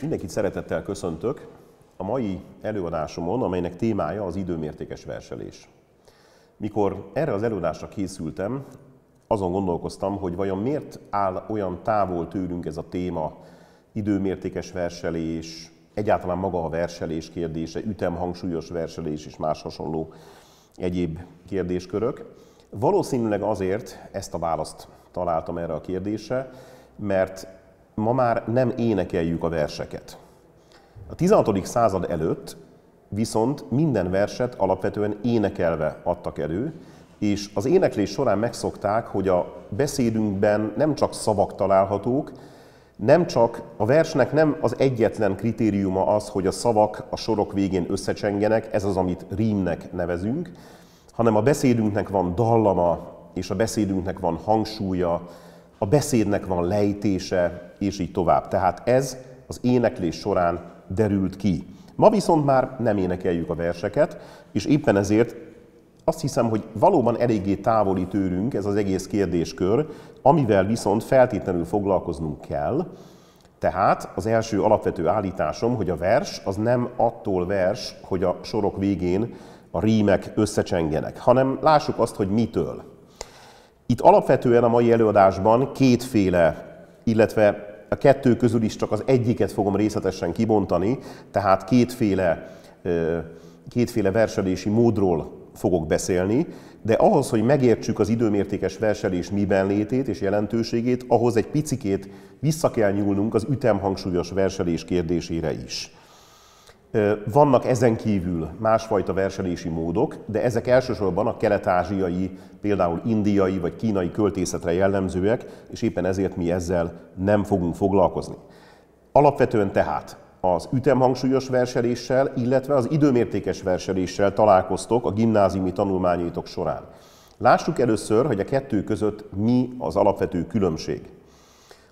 Mindenkit szeretettel köszöntök a mai előadásomon, amelynek témája az időmértékes verselés. Mikor erre az előadásra készültem, azon gondolkoztam, hogy vajon miért áll olyan távol tőlünk ez a téma, időmértékes verselés, egyáltalán maga a verselés kérdése, ütemhangsúlyos verselés és más hasonló egyéb kérdéskörök. Valószínűleg azért ezt a választ találtam erre a kérdésre, mert ma már nem énekeljük a verseket. A 16. század előtt viszont minden verset alapvetően énekelve adtak elő, és az éneklés során megszokták, hogy a beszédünkben nem csak szavak találhatók, nem csak a versnek nem az egyetlen kritériuma az, hogy a szavak a sorok végén összecsengenek, ez az, amit rímnek nevezünk, hanem a beszédünknek van dallama, és a beszédünknek van hangsúlya, a beszédnek van lejtése, és így tovább. Tehát ez az éneklés során derült ki. Ma viszont már nem énekeljük a verseket, és éppen ezért azt hiszem, hogy valóban eléggé távoli tőlünk ez az egész kérdéskör, amivel viszont feltétlenül foglalkoznunk kell. Tehát az első alapvető állításom, hogy a vers az nem attól vers, hogy a sorok végén a rímek összecsengenek, hanem lássuk azt, hogy mitől. Itt alapvetően a mai előadásban kétféle, illetve a kettő közül is csak az egyiket fogom részletesen kibontani, tehát kétféle, kétféle verselési módról fogok beszélni, de ahhoz, hogy megértsük az időmértékes verselés miben létét és jelentőségét, ahhoz egy picikét vissza kell nyúlnunk az ütemhangsúlyos verselés kérdésére is. Vannak ezen kívül másfajta verselési módok, de ezek elsősorban a kelet-ázsiai, például indiai vagy kínai költészetre jellemzőek, és éppen ezért mi ezzel nem fogunk foglalkozni. Alapvetően tehát az ütemhangsúlyos verseléssel, illetve az időmértékes verseléssel találkoztok a gimnáziumi tanulmányaitok során. Lássuk először, hogy a kettő között mi az alapvető különbség.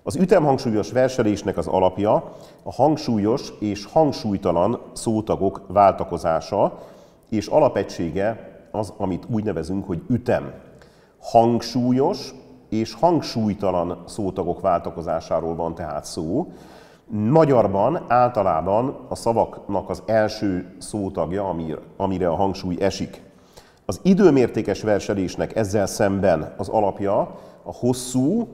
Az ütemhangsúlyos verselésnek az alapja a hangsúlyos és hangsúlytalan szótagok váltakozása, és alapegysége az, amit úgy nevezünk, hogy ütem. Hangsúlyos és hangsúlytalan szótagok váltakozásáról van tehát szó. Magyarban általában a szavaknak az első szótagja, amire a hangsúly esik. Az időmértékes verselésnek ezzel szemben az alapja a hosszú,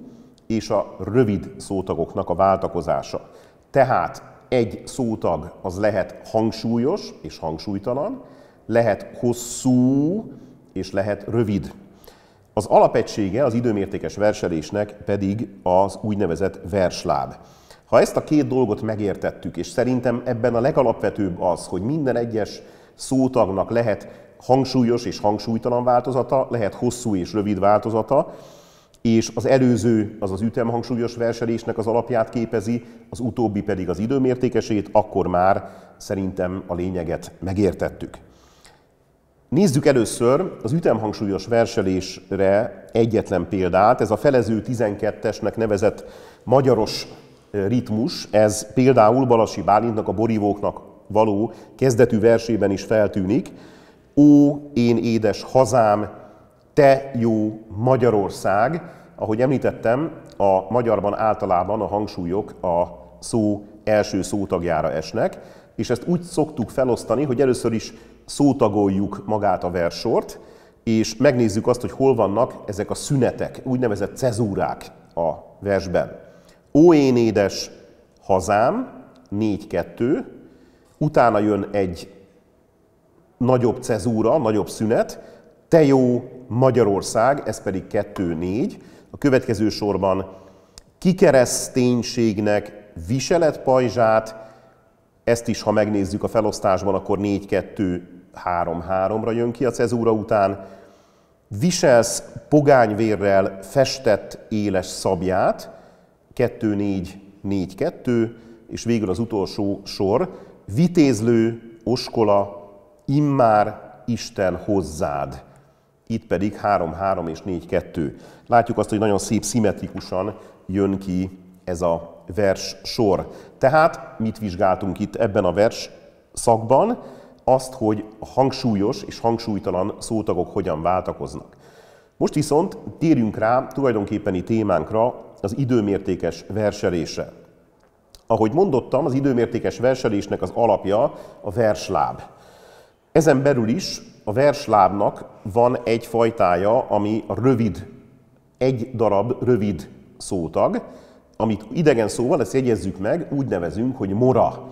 és a rövid szótagoknak a váltakozása. Tehát egy szótag az lehet hangsúlyos és hangsúlytalan, lehet hosszú és lehet rövid. Az alapegysége az időmértékes verselésnek pedig az úgynevezett versláb. Ha ezt a két dolgot megértettük, és szerintem ebben a legalapvetőbb az, hogy minden egyes szótagnak lehet hangsúlyos és hangsúlytalan változata, lehet hosszú és rövid változata, és az előző az az ütemhangsúlyos verselésnek az alapját képezi, az utóbbi pedig az időmértékesét, akkor már szerintem a lényeget megértettük. Nézzük először az ütemhangsúlyos verselésre egyetlen példát. Ez a felező 12-esnek nevezett magyaros ritmus, ez például Balasi Bálintnak a borívóknak való kezdetű versében is feltűnik. Ó, én édes hazám, te jó Magyarország, ahogy említettem, a magyarban általában a hangsúlyok a szó első szótagjára esnek, és ezt úgy szoktuk felosztani, hogy először is szótagoljuk magát a versort, és megnézzük azt, hogy hol vannak ezek a szünetek, úgynevezett cezúrák a versben. Ó én édes hazám, 4-2, utána jön egy nagyobb cezúra, nagyobb szünet, te jó Magyarország, ez pedig 2-4. A következő sorban kikereszténységnek viselet pajzsát, ezt is, ha megnézzük a felosztásban, akkor 4-2-3-3-ra jön ki a cezúra után. Viselsz pogányvérrel festett éles szabját, 2-4-4-2, és végül az utolsó sor, vitézlő, oskola, immár Isten hozzád itt pedig 3-3 és 4-2. Látjuk azt, hogy nagyon szép szimmetrikusan jön ki ez a vers sor. Tehát mit vizsgáltunk itt ebben a vers szakban? Azt, hogy hangsúlyos és hangsúlytalan szótagok hogyan váltakoznak. Most viszont térjünk rá tulajdonképpeni témánkra, az időmértékes verselése. Ahogy mondottam, az időmértékes verselésnek az alapja a versláb. Ezen belül is a verslábnak van egy fajtája, ami rövid, egy darab rövid szótag, amit idegen szóval, ezt jegyezzük meg, úgy nevezünk, hogy mora.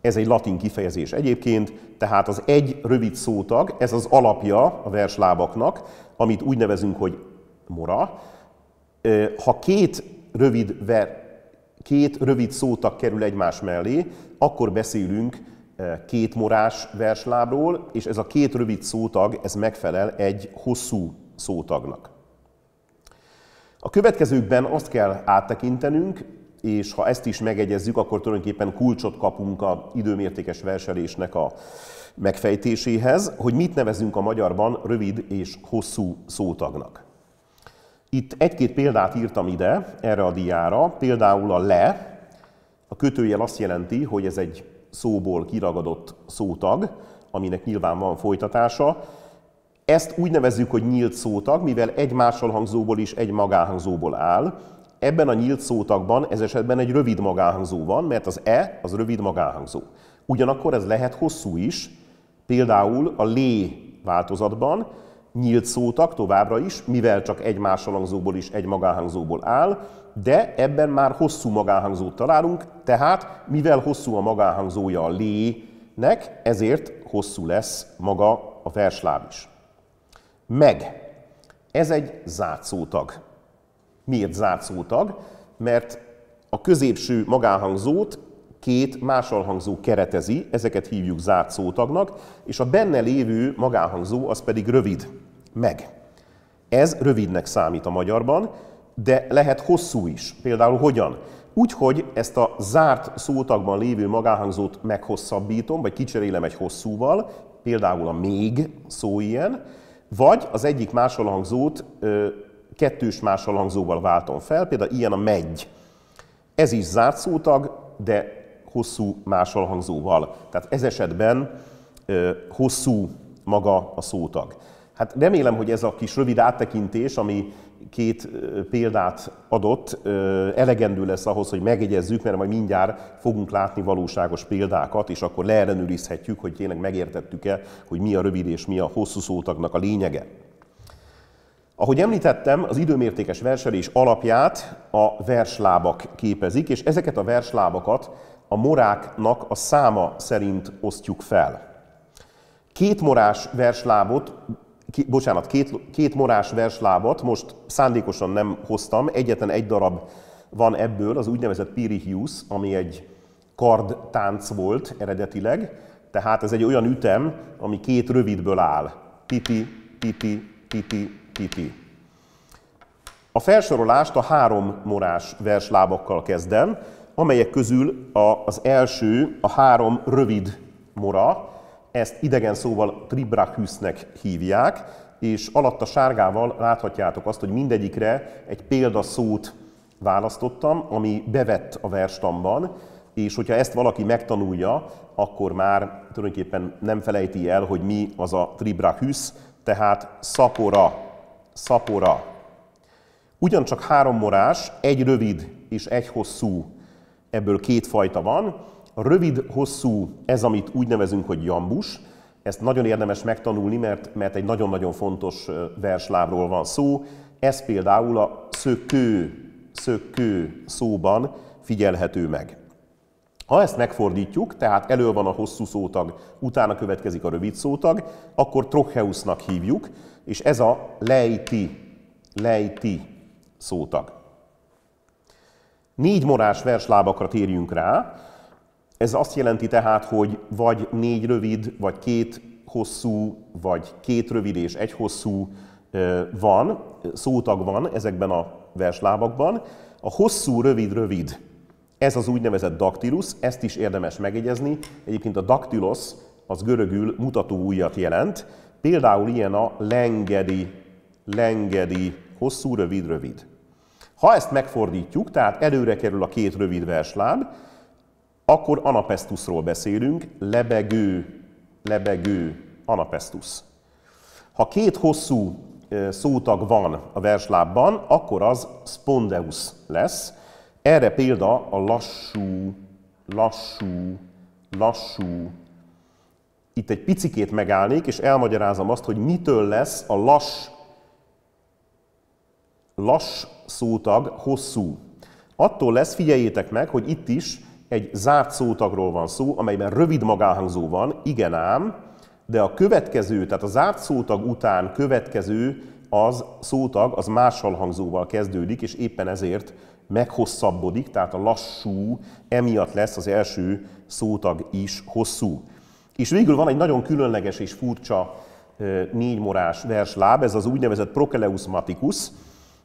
Ez egy latin kifejezés egyébként, tehát az egy rövid szótag, ez az alapja a verslábaknak, amit úgy nevezünk, hogy mora. Ha két rövid, ver, két rövid szótag kerül egymás mellé, akkor beszélünk két morás verslábról, és ez a két rövid szótag, ez megfelel egy hosszú szótagnak. A következőkben azt kell áttekintenünk, és ha ezt is megegyezzük, akkor tulajdonképpen kulcsot kapunk a időmértékes verselésnek a megfejtéséhez, hogy mit nevezünk a magyarban rövid és hosszú szótagnak. Itt egy-két példát írtam ide, erre a diára, például a le, a kötőjel azt jelenti, hogy ez egy szóból kiragadott szótag, aminek nyilván van folytatása. Ezt úgy nevezzük, hogy nyílt szótag, mivel egy másolhangzóból hangzóból is egy magánhangzóból áll. Ebben a nyílt szótagban ez esetben egy rövid magánhangzó van, mert az e az rövid magánhangzó. Ugyanakkor ez lehet hosszú is, például a lé változatban, nyílt szótak továbbra is, mivel csak egy másolangzóból is egy magánhangzóból áll, de ebben már hosszú magánhangzót találunk, tehát mivel hosszú a magánhangzója a lének, ezért hosszú lesz maga a versláb is. Meg. Ez egy zárt szótag. Miért zárt szótag? Mert a középső magánhangzót két másalhangzó keretezi, ezeket hívjuk zárt szótagnak, és a benne lévő magánhangzó az pedig rövid meg. Ez rövidnek számít a magyarban, de lehet hosszú is. Például hogyan? Úgy, hogy ezt a zárt szótagban lévő magáhangzót meghosszabbítom, vagy kicserélem egy hosszúval, például a még szó ilyen, vagy az egyik másolhangzót kettős másolhangzóval váltom fel, például ilyen a megy. Ez is zárt szótag, de hosszú másolhangzóval. Tehát ez esetben ö, hosszú maga a szótag. Hát remélem, hogy ez a kis rövid áttekintés, ami két példát adott, elegendő lesz ahhoz, hogy megegyezzük, mert majd mindjárt fogunk látni valóságos példákat, és akkor leellenőrizhetjük, hogy tényleg megértettük-e, hogy mi a rövid és mi a hosszú szótagnak a lényege. Ahogy említettem, az időmértékes verselés alapját a verslábak képezik, és ezeket a verslábakat a moráknak a száma szerint osztjuk fel. Két morás verslábot ki, bocsánat, két, két morás verslábat most szándékosan nem hoztam, egyetlen egy darab van ebből, az úgynevezett Piri Hughes, ami egy tánc volt eredetileg, tehát ez egy olyan ütem, ami két rövidből áll. Piti, piti, piti, piti. A felsorolást a három morás verslábakkal kezdem, amelyek közül a az első, a három rövid mora, ezt idegen szóval tribrachüsznek hívják, és alatta sárgával láthatjátok azt, hogy mindegyikre egy példaszót választottam, ami bevett a verstamban, és hogyha ezt valaki megtanulja, akkor már tulajdonképpen nem felejti el, hogy mi az a tribrachüsz, tehát szapora, szapora. Ugyancsak három morás, egy rövid és egy hosszú, ebből két fajta van, a rövid, hosszú, ez amit úgy nevezünk, hogy jambus, ezt nagyon érdemes megtanulni, mert, mert egy nagyon-nagyon fontos verslábról van szó. Ez például a szökő, szökő szóban figyelhető meg. Ha ezt megfordítjuk, tehát elő van a hosszú szótag, utána következik a rövid szótag, akkor trocheusnak hívjuk, és ez a lejti, lejti szótag. Négy morás verslábakra térjünk rá. Ez azt jelenti tehát, hogy vagy négy rövid, vagy két hosszú, vagy két rövid és egy hosszú van, szótag van ezekben a verslábakban. A hosszú, rövid, rövid, ez az úgynevezett daktilus, ezt is érdemes megegyezni. Egyébként a daktilos az görögül mutató ujjat jelent. Például ilyen a lengedi, lengedi, hosszú, rövid, rövid. Ha ezt megfordítjuk, tehát előre kerül a két rövid versláb, akkor anapestusról beszélünk, lebegő, lebegő anapestus. Ha két hosszú szótag van a verslábban, akkor az spondeus lesz. Erre példa a lassú, lassú, lassú. Itt egy picikét megállnék, és elmagyarázom azt, hogy mitől lesz a lass, lass szótag hosszú. Attól lesz, figyeljétek meg, hogy itt is egy zárt szótagról van szó, amelyben rövid magánhangzó van, igen ám, de a következő, tehát a zárt szótag után következő az szótag, az mással hangzóval kezdődik, és éppen ezért meghosszabbodik, tehát a lassú, emiatt lesz az első szótag is hosszú. És végül van egy nagyon különleges és furcsa négymorás versláb, ez az úgynevezett prokeleusmaticus,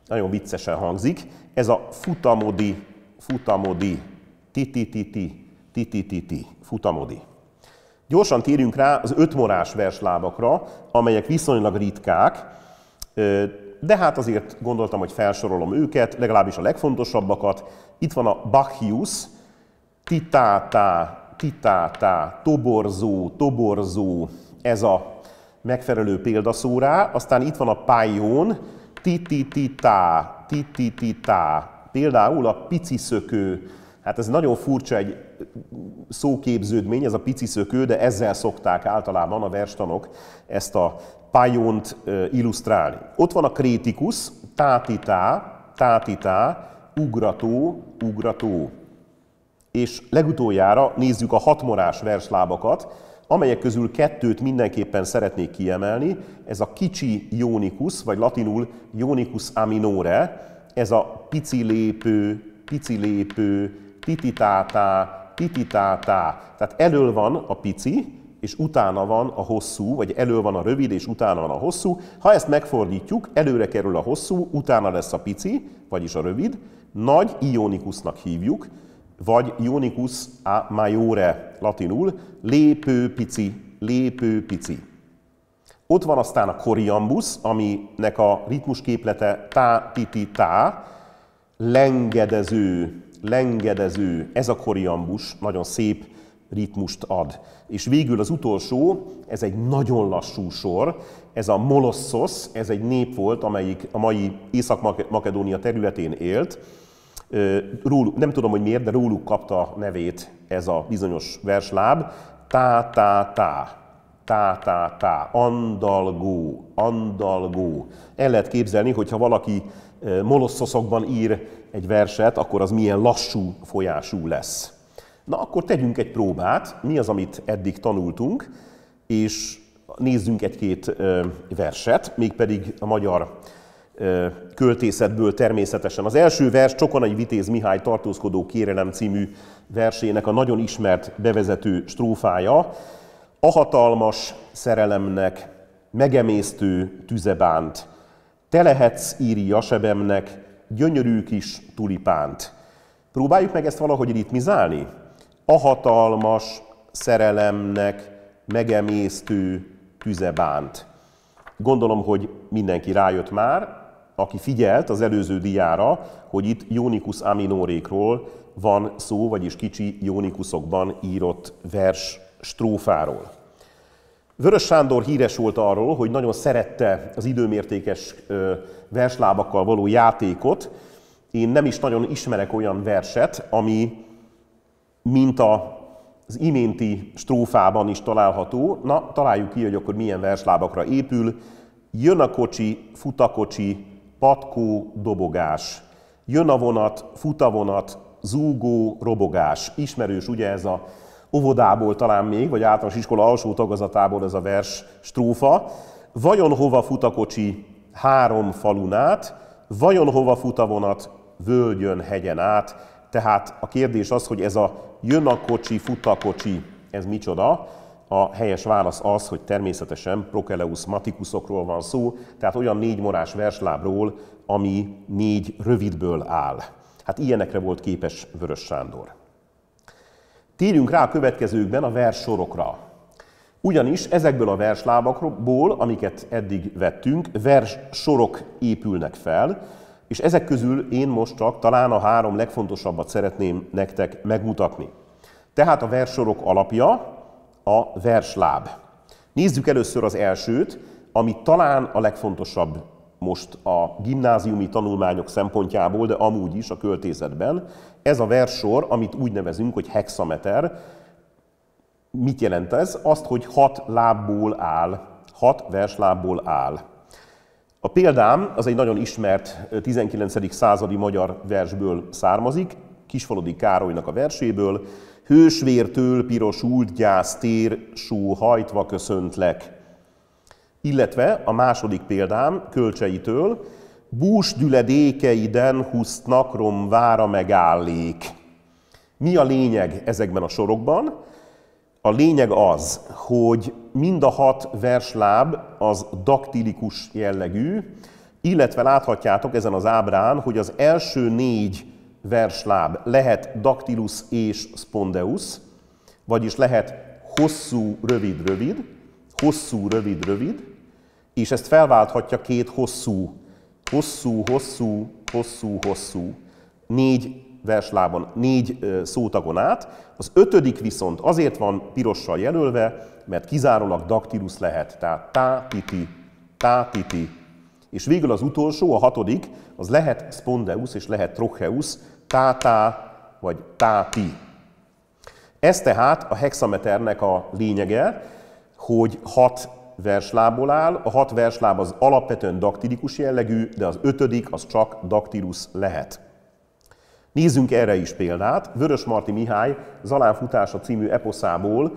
nagyon viccesen hangzik, ez a futamodi, futamodi ti-ti-ti-ti, ti-ti-ti-ti, futamodi. Gyorsan térjünk rá az ötmorás verslábakra, amelyek viszonylag ritkák, de hát azért gondoltam, hogy felsorolom őket, legalábbis a legfontosabbakat. Itt van a Bachius, titátá, titátá, toborzó, toborzó, ez a megfelelő példaszórá. Aztán itt van a pályón, titititá, titititá, például a pici szökő, Hát ez nagyon furcsa egy szóképződmény, ez a pici szökő, de ezzel szokták általában a verstanok ezt a pályont illusztrálni. Ott van a krétikus, tátitá, tátitá, ugrató, ugrató. És legutoljára nézzük a hatmorás verslábakat, amelyek közül kettőt mindenképpen szeretnék kiemelni, ez a kicsi jónikus, vagy latinul jónikus aminore, ez a pici lépő, pici lépő, tititátá, tititátá. Tehát elől van a pici, és utána van a hosszú, vagy elő van a rövid, és utána van a hosszú. Ha ezt megfordítjuk, előre kerül a hosszú, utána lesz a pici, vagyis a rövid. Nagy ionikusnak hívjuk, vagy ionikus a majore latinul, lépő pici, lépő pici. Ott van aztán a koriambusz, aminek a ritmusképlete tá, titi, tá, lengedező lengedező, ez a koriambus nagyon szép ritmust ad. És végül az utolsó, ez egy nagyon lassú sor, ez a Molossos, ez egy nép volt, amelyik a mai Észak-Makedónia területén élt. Róluk, nem tudom, hogy miért, de róluk kapta nevét ez a bizonyos versláb. Tá-tá-tá tá-tá-tá, andalgó, andalgó. El lehet képzelni, hogyha valaki molosszoszokban ír egy verset, akkor az milyen lassú folyású lesz. Na akkor tegyünk egy próbát, mi az, amit eddig tanultunk, és nézzünk egy-két verset, mégpedig a magyar költészetből természetesen. Az első vers Csokonai Vitéz Mihály tartózkodó kérelem című versének a nagyon ismert bevezető strófája. A hatalmas szerelemnek megemésztő tüzebánt. bánt, te lehetsz, íri Jasebemnek, gyönyörű kis tulipánt. Próbáljuk meg ezt valahogy ritmizálni. A hatalmas szerelemnek megemésztő tüzebánt. Gondolom, hogy mindenki rájött már, aki figyelt az előző diára, hogy itt Jónikus aminórékról van szó, vagyis kicsi Jónikuszokban írott vers strófáról. Vörös Sándor híres volt arról, hogy nagyon szerette az időmértékes verslábakkal való játékot. Én nem is nagyon ismerek olyan verset, ami mint a, az iménti strófában is található. Na, találjuk ki, hogy akkor milyen verslábakra épül. Jön a kocsi, fut a kocsi, patkó, dobogás. Jön a vonat, fut a vonat, zúgó, robogás. Ismerős ugye ez a óvodából talán még, vagy általános iskola alsó tagozatából ez a vers strófa. Vajon hova fut a kocsi három falun át, vajon hova fut a vonat völgyön, hegyen át. Tehát a kérdés az, hogy ez a jön a kocsi, fut a kocsi, ez micsoda? A helyes válasz az, hogy természetesen Prokeleus matikusokról van szó, tehát olyan négy morás verslábról, ami négy rövidből áll. Hát ilyenekre volt képes Vörös Sándor. Térjünk rá a következőkben a sorokra. Ugyanis ezekből a verslábakból, amiket eddig vettünk, vers sorok épülnek fel, és ezek közül én most csak talán a három legfontosabbat szeretném nektek megmutatni. Tehát a sorok alapja a versláb. Nézzük először az elsőt, ami talán a legfontosabb most a gimnáziumi tanulmányok szempontjából, de amúgy is a költészetben. Ez a versor, amit úgy nevezünk, hogy hexameter, mit jelent ez? Azt, hogy hat lábból áll, hat verslábból áll. A példám az egy nagyon ismert 19. századi magyar versből származik, Kisfaludi Károlynak a verséből, Hősvértől pirosult gyász tér, só hajtva köszöntlek. Illetve a második példám Kölcseitől, búsdüledékeiden husztnak romvára megállék. Mi a lényeg ezekben a sorokban? A lényeg az, hogy mind a hat versláb az daktilikus jellegű, illetve láthatjátok ezen az ábrán, hogy az első négy versláb lehet daktilus és spondeus, vagyis lehet hosszú, rövid, rövid, hosszú, rövid, rövid, és ezt felválthatja két hosszú hosszú, hosszú, hosszú, hosszú, négy verslában, négy szótagon át. Az ötödik viszont azért van pirossal jelölve, mert kizárólag daktilus lehet, tehát tá, titi, tá, titi. És végül az utolsó, a hatodik, az lehet spondeus és lehet trocheus, tá-tá vagy ti. Ez tehát a hexameternek a lényege, hogy hat verslából áll, a hat versláb az alapvetően daktilikus jellegű, de az ötödik az csak daktilus lehet. Nézzünk erre is példát. Vörös Marti Mihály Zalán futása című eposzából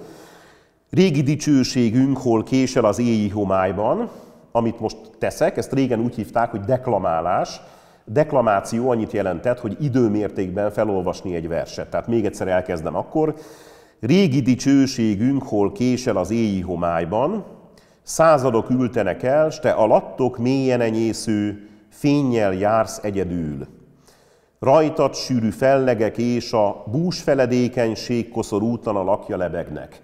Régi dicsőségünk, hol késel az éjjé homályban, amit most teszek, ezt régen úgy hívták, hogy deklamálás. Deklamáció annyit jelentett, hogy időmértékben felolvasni egy verset. Tehát még egyszer elkezdem akkor. Régi dicsőségünk, hol késel az éjjé homályban, Századok ültenek el, s te alattok mélyen enyésző, fényjel jársz egyedül. Rajtad sűrű fellegek és a búsfeledékenység koszor úton a lakja lebegnek.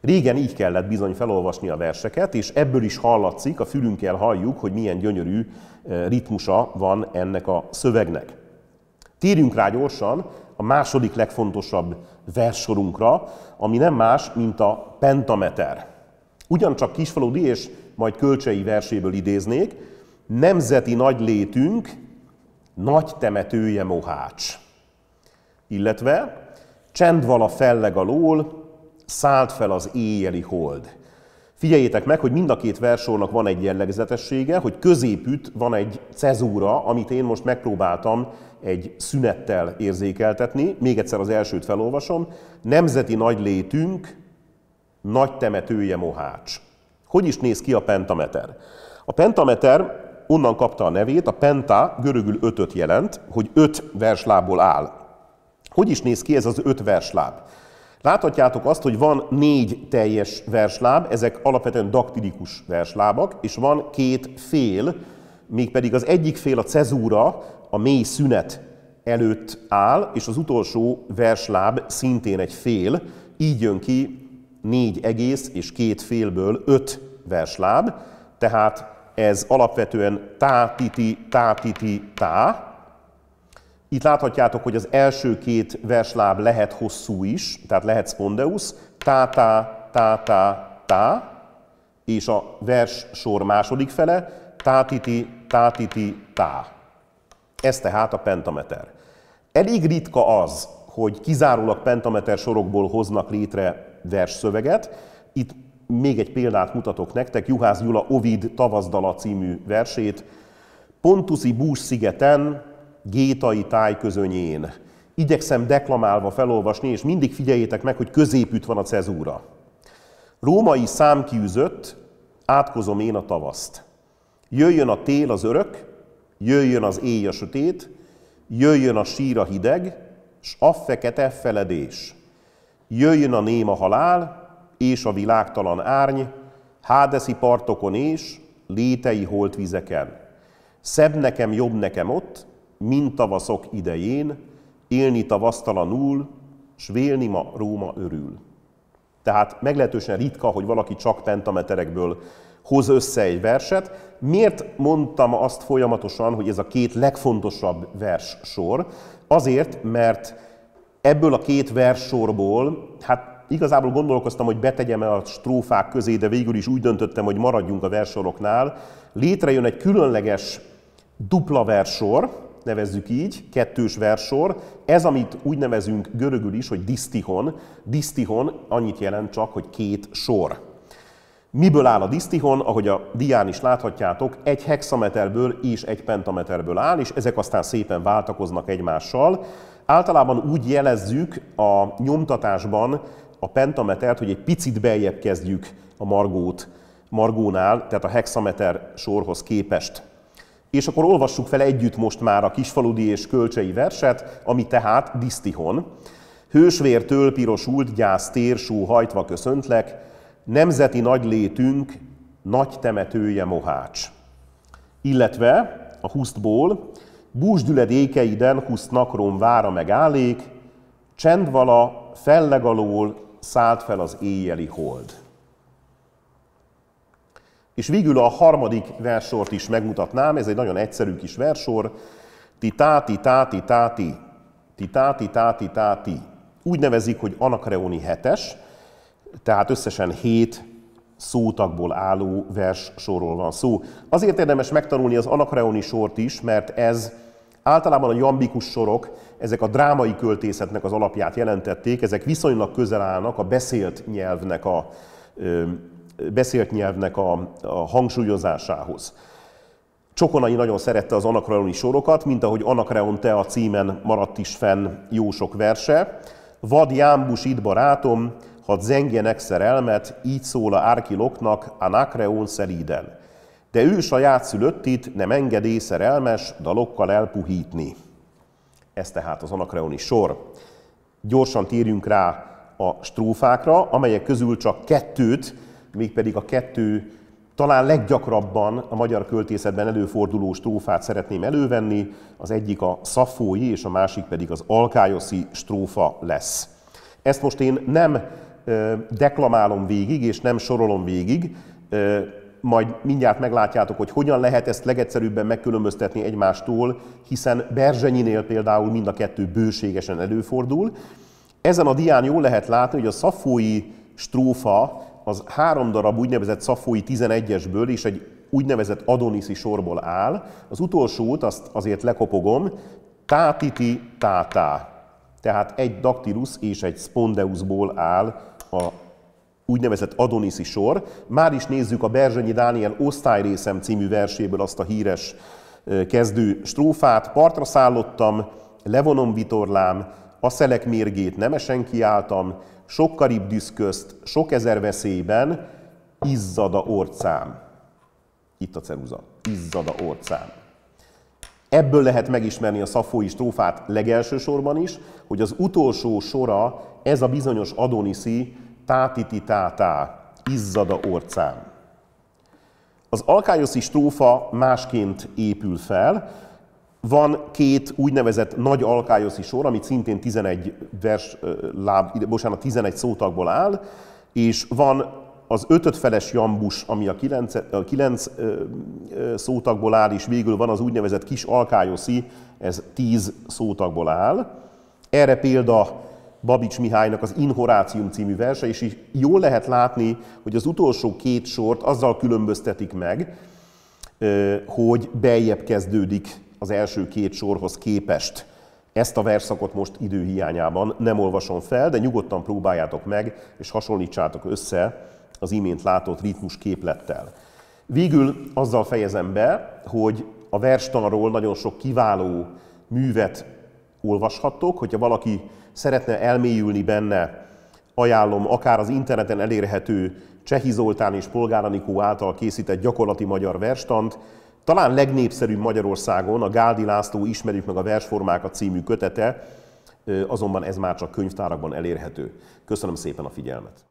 Régen így kellett bizony felolvasni a verseket, és ebből is hallatszik, a fülünkkel halljuk, hogy milyen gyönyörű eh, ritmusa van ennek a szövegnek. Térjünk rá gyorsan a második legfontosabb versorunkra, ami nem más, mint a pentameter ugyancsak Kisfaludi és majd Kölcsei verséből idéznék, nemzeti nagy létünk, nagy temetője Mohács. Illetve csend vala felleg alól, szállt fel az éjjeli hold. Figyeljétek meg, hogy mind a két versornak van egy jellegzetessége, hogy középütt van egy cezúra, amit én most megpróbáltam egy szünettel érzékeltetni. Még egyszer az elsőt felolvasom. Nemzeti nagy létünk, nagy temetője Mohács. Hogy is néz ki a pentameter? A pentameter onnan kapta a nevét, a penta görögül ötöt jelent, hogy öt verslából áll. Hogy is néz ki ez az öt versláb? Láthatjátok azt, hogy van négy teljes versláb, ezek alapvetően daktilikus verslábak, és van két fél, mégpedig az egyik fél a cezúra, a mély szünet előtt áll, és az utolsó versláb szintén egy fél, így jön ki négy egész és két félből öt versláb, tehát ez alapvetően tá, titi, tá, titi, tá. Itt láthatjátok, hogy az első két versláb lehet hosszú is, tehát lehet spondeus, tá, tá, tá, tá, tá, és a vers sor második fele, tá, titi, tá, titi, tá. Ez tehát a pentameter. Elég ritka az, hogy kizárólag pentameter sorokból hoznak létre versszöveget. Itt még egy példát mutatok nektek, Juhász Gyula Ovid Tavazdala című versét. Pontuszi bús szigeten, gétai táj közönyén. Igyekszem deklamálva felolvasni, és mindig figyeljétek meg, hogy középütt van a cezúra. Római szám kiűzött, átkozom én a tavaszt. Jöjjön a tél az örök, jöjjön az éj a sötét, jöjjön a sír a hideg, s a fekete feledés. Jöjjön a néma halál, és a világtalan árny, hádeszi partokon és, létei holt vizeken. Szebb nekem, jobb nekem ott, mint tavaszok idején, élni tavasztalanul, s vélni ma Róma örül. Tehát meglehetősen ritka, hogy valaki csak pentameterekből hoz össze egy verset. Miért mondtam azt folyamatosan, hogy ez a két legfontosabb vers sor? Azért, mert ebből a két versorból, hát igazából gondolkoztam, hogy betegyem-e a strófák közé, de végül is úgy döntöttem, hogy maradjunk a versoroknál. Létrejön egy különleges dupla versor, nevezzük így, kettős versor. Ez, amit úgy nevezünk görögül is, hogy disztihon. Disztihon annyit jelent csak, hogy két sor. Miből áll a disztihon? Ahogy a dián is láthatjátok, egy hexameterből és egy pentameterből áll, és ezek aztán szépen váltakoznak egymással. Általában úgy jelezzük a nyomtatásban a pentametert, hogy egy picit beljebb kezdjük a margót, margónál, tehát a hexameter sorhoz képest. És akkor olvassuk fel együtt most már a kisfaludi és kölcsei verset, ami tehát disztihon. Hősvértől pirosult gyász térsú hajtva köszöntlek, nemzeti nagy létünk, nagy temetője Mohács. Illetve a husztból, búsdüled husznak rom vára meg állék, csend vala felleg alól szállt fel az éjjeli hold. És végül a harmadik versort is megmutatnám, ez egy nagyon egyszerű kis versor. ti táti, táti, ti táti, táti. Úgy nevezik, hogy anakreoni hetes, tehát összesen hét szótagból álló vers sorról van szó. Azért érdemes megtanulni az anakreoni sort is, mert ez általában a jambikus sorok, ezek a drámai költészetnek az alapját jelentették, ezek viszonylag közel állnak a beszélt nyelvnek a, ö, beszélt nyelvnek a, a hangsúlyozásához. Csokonai nagyon szerette az anakreoni sorokat, mint ahogy Anakreon te a címen maradt is fenn jó sok verse. Vad Jámbus itt barátom, ha zengjenek szerelmet, így szól a árkiloknak Anakreon szeríden. De ő saját itt nem engedély szerelmes dalokkal elpuhítni. Ez tehát az anakreoni sor. Gyorsan térjünk rá a strófákra, amelyek közül csak kettőt, mégpedig a kettő talán leggyakrabban a magyar költészetben előforduló strófát szeretném elővenni, az egyik a szafói, és a másik pedig az alkályoszi strófa lesz. Ezt most én nem deklamálom végig, és nem sorolom végig, majd mindjárt meglátjátok, hogy hogyan lehet ezt legegyszerűbben megkülönböztetni egymástól, hiszen Berzsenyinél például mind a kettő bőségesen előfordul. Ezen a dián jól lehet látni, hogy a szafói strófa az három darab úgynevezett szafói 11-esből és egy úgynevezett adoniszi sorból áll. Az utolsót azt azért lekopogom, tátiti tátá. Tehát egy daktilus és egy spondeusból áll a úgynevezett adoniszi sor. Már is nézzük a Berzsenyi Dániel Osztályrészem című verséből azt a híres kezdő strófát. Partra szállottam, levonom vitorlám, a szelek mérgét nemesen kiáltam, sok karib düszközt, sok ezer veszélyben, izzada orcám. Itt a ceruza, izzada orcám. Ebből lehet megismerni a szafói strófát legelső sorban is, hogy az utolsó sora ez a bizonyos Adoniszi tátiti tátá, izzada orcám. Az alkályoszi strófa másként épül fel, van két úgynevezett nagy alkályoszi sor, amit szintén 11 vers, láb, bocsánat, 11 szótagból áll, és van az ötöt feles jambus, ami a kilenc, a kilenc ö, ö, szótagból áll, és végül van az úgynevezett kis alkályoszi, ez tíz szótagból áll. Erre példa Babics Mihálynak az Inhorácium című verse, és így jól lehet látni, hogy az utolsó két sort azzal különböztetik meg, ö, hogy beljebb kezdődik az első két sorhoz képest. Ezt a verszakot most időhiányában nem olvasom fel, de nyugodtan próbáljátok meg, és hasonlítsátok össze az imént látott ritmus képlettel. Végül azzal fejezem be, hogy a verstanról nagyon sok kiváló művet olvashattok, hogyha valaki szeretne elmélyülni benne, ajánlom akár az interneten elérhető Csehi Zoltán és Polgár Anikó által készített gyakorlati magyar verstant, talán legnépszerűbb Magyarországon a Gáldi László Ismerjük meg a versformákat című kötete, azonban ez már csak könyvtárakban elérhető. Köszönöm szépen a figyelmet!